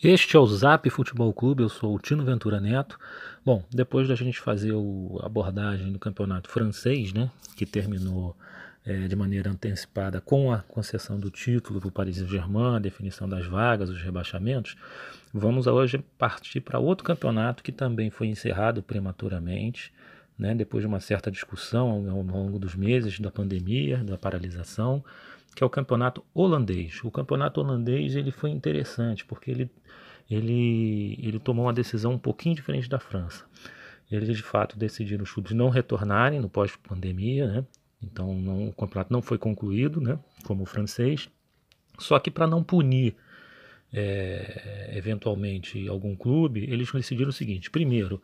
Este é o Zap Futebol Clube, eu sou o Tino Ventura Neto. Bom, depois da gente fazer a abordagem do campeonato francês, né, que terminou é, de maneira antecipada com a concessão do título do Paris Saint-Germain, a definição das vagas, os rebaixamentos, vamos hoje partir para outro campeonato que também foi encerrado prematuramente, né, depois de uma certa discussão ao longo dos meses da pandemia, da paralisação, que é o campeonato holandês. O campeonato holandês ele foi interessante porque ele, ele, ele tomou uma decisão um pouquinho diferente da França. Eles de fato decidiram os clubes não retornarem no pós-pandemia, né? então não, o campeonato não foi concluído, né, como o francês. Só que para não punir é, eventualmente algum clube, eles decidiram o seguinte: primeiro,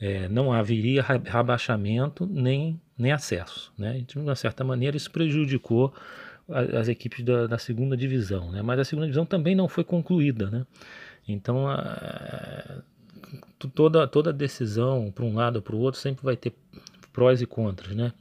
é, não haveria rabaixamento nem, nem acesso. Né? De uma certa maneira, isso prejudicou as, as equipes da, da, segunda divisão. Né? Mas a segunda divisão também não foi concluída. Né? Então, a, toda, toda decisão, para um lado ou para o outro, sempre vai ter prós e contras. Né?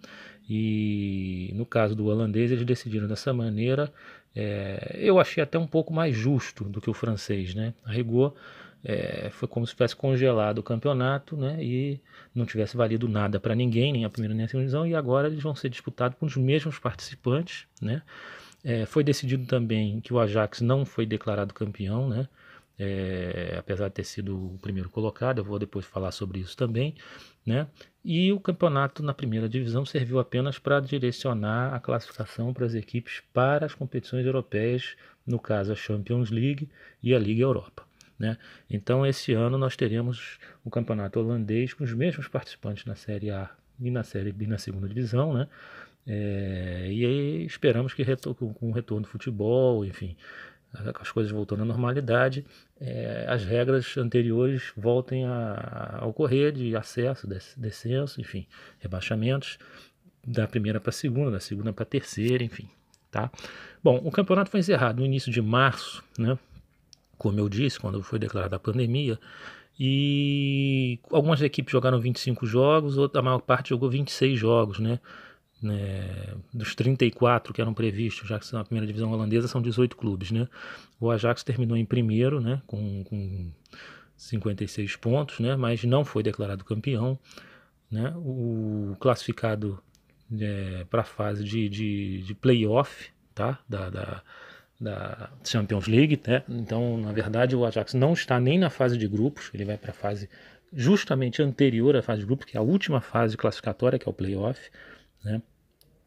E no caso do holandês, eles decidiram dessa maneira é, eu achei até um pouco mais justo do que o francês, né? A rigor, é, foi como se tivesse congelado o campeonato, né? E não tivesse valido nada para ninguém, nem a primeira nem a segunda divisão, e agora eles vão ser disputados com os mesmos participantes, né? É, foi decidido também que o Ajax não foi declarado campeão, né? é, apesar de ter sido o primeiro colocado, eu vou depois falar sobre isso também, né? E o campeonato na primeira divisão serviu apenas para direcionar a classificação para as equipes para as competições europeias, no caso a Champions League e a Liga Europa. Né? Então, esse ano nós teremos o campeonato holandês com os mesmos participantes na Série A e na Série B na segunda divisão, né? É, e aí esperamos que com o retorno do futebol, enfim, as coisas voltando à normalidade, é, as regras anteriores voltem a, a ocorrer de acesso, descenso, enfim, rebaixamentos da primeira para a segunda, da segunda para a terceira, enfim, tá? Bom, o campeonato foi encerrado no início de março, né? Como eu disse, quando foi declarada a pandemia, e algumas equipes jogaram 25 jogos, outra, a maior parte jogou 26 jogos, né? né, dos 34 que eram previstos, já que são a primeira divisão holandesa, são 18 clubes, né? O Ajax terminou em primeiro, né, com, com 56 pontos, né, mas não foi declarado campeão, né? O classificado é, para a fase de, de, de playoff, tá? Da, da, da Champions League, né? Então, na verdade, o Ajax não está nem na fase de grupos, ele vai para a fase justamente anterior à fase de grupos, que é a última fase classificatória, que é o playoff, né?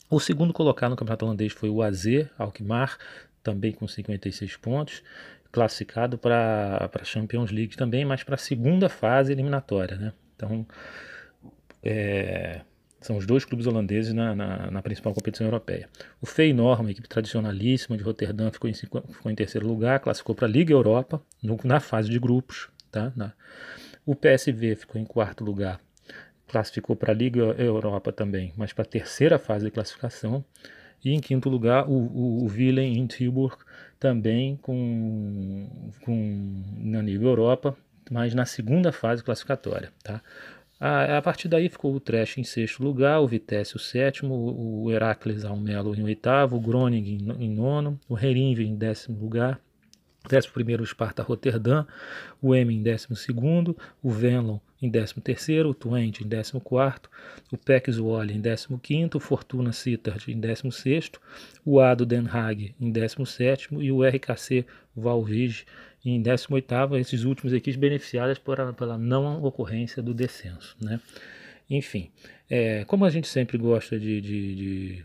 O segundo colocado no campeonato holandês foi o AZ Alkmaar, também com 56 pontos, classificado para a Champions League também, mas para a segunda fase eliminatória. Né? Então, é, são os dois clubes holandeses na, na, na, principal competição europeia. O Feyenoord, uma equipe tradicionalíssima de Roterdã, ficou em, ficou em terceiro lugar, classificou para a Liga Europa no, na fase de grupos. Tá? Na, o PSV ficou em quarto lugar classificou para a Liga Europa também, mas para a terceira fase de classificação. E em quinto lugar, o, o, o Willem em Tilburg, também com, com, na Liga Europa, mas na segunda fase classificatória. Tá? A, a, partir daí ficou o Trash em sexto lugar, o Vitesse o sétimo, o Heracles Almelo em oitavo, o Groningen em, nono, o Herinve em décimo lugar, décimo primeiro o Sparta Rotterdam, o M em décimo segundo, o Venlon em 13º, o Twente em 14º, o Peck Zwolle em 15º, o Fortuna Sittard em 16º, o Ado Den Haag em 17º e o RKC Valvige em 18º, esses últimos equipes beneficiadas pela, pela não ocorrência do descenso, né? Enfim, é, como a gente sempre gosta de, de, de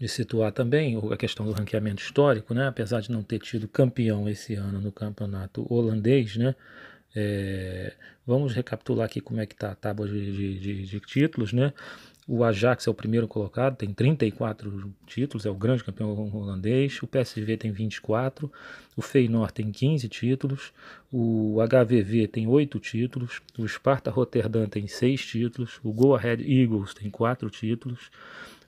de situar também a questão do ranqueamento histórico, né? apesar de não ter tido campeão esse ano no campeonato holandês, né? É, vamos recapitular aqui como é que está a tábua de, de, de, de, títulos, né? O Ajax é o primeiro colocado, tem 34 títulos, é o grande campeão holandês. O PSV tem 24, o Feyenoord tem 15 títulos, o HVV tem 8 títulos, o Sparta Rotterdam tem 6 títulos, o Go Ahead Eagles tem 4 títulos,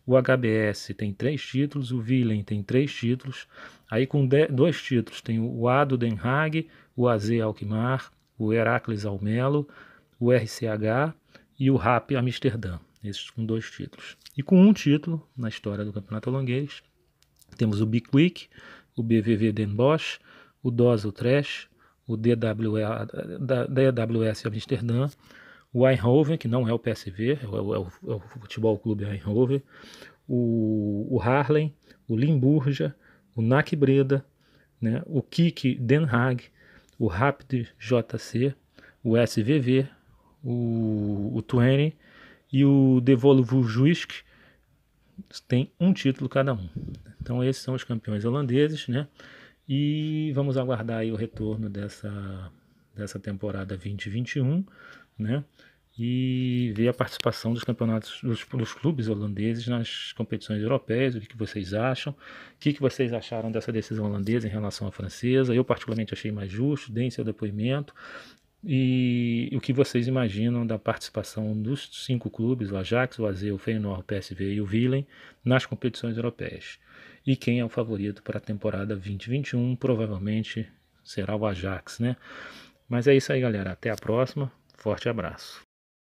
o HBS tem três títulos, o Willem tem três títulos, aí com 2 dois títulos tem o A do Den Haag, o AZ Alkmaar, o Heracles Almelo, o RCH e o RAP Amsterdã. Esses com dois títulos. E com um título na história do campeonato holandês, temos o Bikwik, o BVV Den Bosch, o DOS Utrecht, o DWS Amsterdã, o Eindhoven, que não é o PSV, é o, é o, é o Futebol Clube Eindhoven, o, o Harlem, o Limburgia, o NAC Breda, né, o Kik Den Haag, o Rapid JC, o SVV, o, o e o Devolvo Juisk tem um título cada um. Então esses são os campeões holandeses, né? E vamos aguardar aí o retorno dessa, dessa temporada 2021, né? e ver a participação dos campeonatos dos, dos, clubes holandeses nas competições europeias, o que, vocês acham, o que, que vocês acharam dessa decisão holandesa em relação à francesa. Eu particularmente achei mais justo, deem seu depoimento e o que vocês imaginam da participação dos cinco clubes, o Ajax, o AZ, o Feyenoord, o PSV e o Willem, nas competições europeias. E quem é o favorito para a temporada 2021, provavelmente será o Ajax, né? Mas é isso aí, galera. Até a próxima. Forte abraço.